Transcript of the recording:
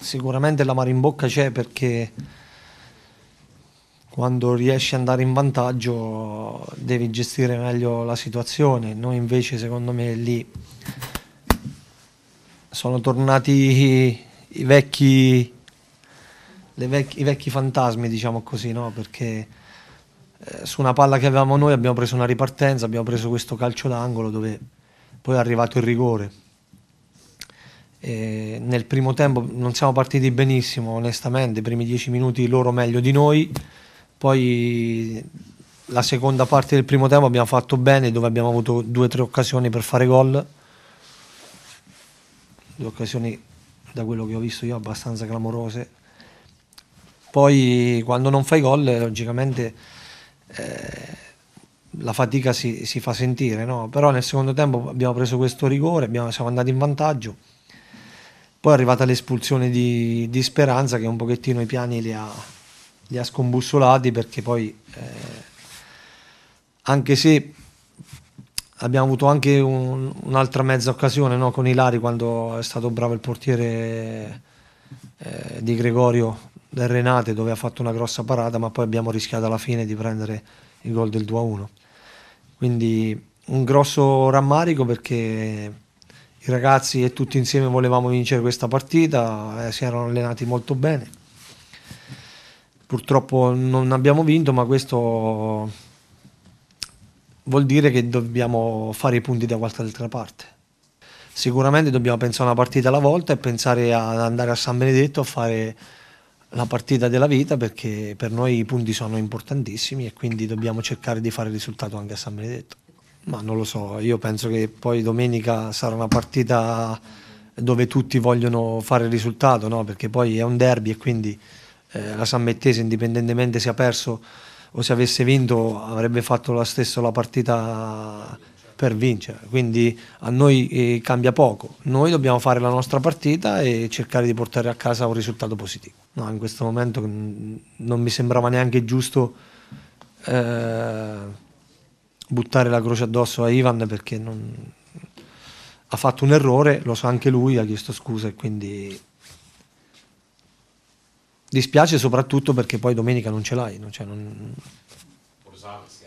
sicuramente la mare in bocca c'è perché quando riesci ad andare in vantaggio devi gestire meglio la situazione. Noi invece secondo me lì sono tornati i vecchi, vec- i vecchi fantasmi, diciamo così, no? perché eh, su una palla che avevamo noi abbiamo preso una ripartenza, abbiamo preso questo calcio d'angolo dove poi è arrivato il rigore. Eh, nel primo tempo non siamo partiti benissimo, onestamente, i primi dieci minuti loro meglio di noi, poi la seconda parte del primo tempo abbiamo fatto bene dove abbiamo avuto due o tre occasioni per fare gol, due occasioni da quello che ho visto io abbastanza clamorose. Poi quando non fai gol logicamente eh, la fatica si, si fa sentire, no? però nel secondo tempo abbiamo preso questo rigore, abbiamo, siamo andati in vantaggio poi è arrivata l'espulsione di, di Speranza che un pochettino i piani li ha, li ha scombussolati perché poi, eh, anche se abbiamo avuto anche un, un'altra mezza occasione no, con Ilari quando è stato bravo il portiere eh, di Gregorio del Renate dove ha fatto una grossa parata ma poi abbiamo rischiato alla fine di prendere il gol del 2-1 quindi un grosso rammarico perché i ragazzi e tutti insieme volevamo vincere questa partita, eh, si erano allenati molto bene. Purtroppo non abbiamo vinto, ma questo vuol dire che dobbiamo fare i punti da qualche altra parte. Sicuramente dobbiamo pensare a una partita alla volta e pensare ad andare a San Benedetto a fare la partita della vita perché per noi i punti sono importantissimi e quindi dobbiamo cercare di fare il risultato anche a San Benedetto. Ma non lo so, io penso che poi domenica sarà una partita dove tutti vogliono fare il risultato, no? perché poi è un derby e quindi eh, la San Mettese, indipendentemente se ha perso o se avesse vinto, avrebbe fatto la stessa la partita per vincere. Quindi a noi eh, cambia poco. Noi dobbiamo fare la nostra partita e cercare di portare a casa un risultato positivo. No, in questo momento mm, non mi sembrava neanche giusto. Eh, buttare la croce addosso a Ivan perché non... ha fatto un errore, lo sa anche lui, ha chiesto scusa e quindi dispiace soprattutto perché poi domenica non ce l'hai. Non, cioè non... Borzales.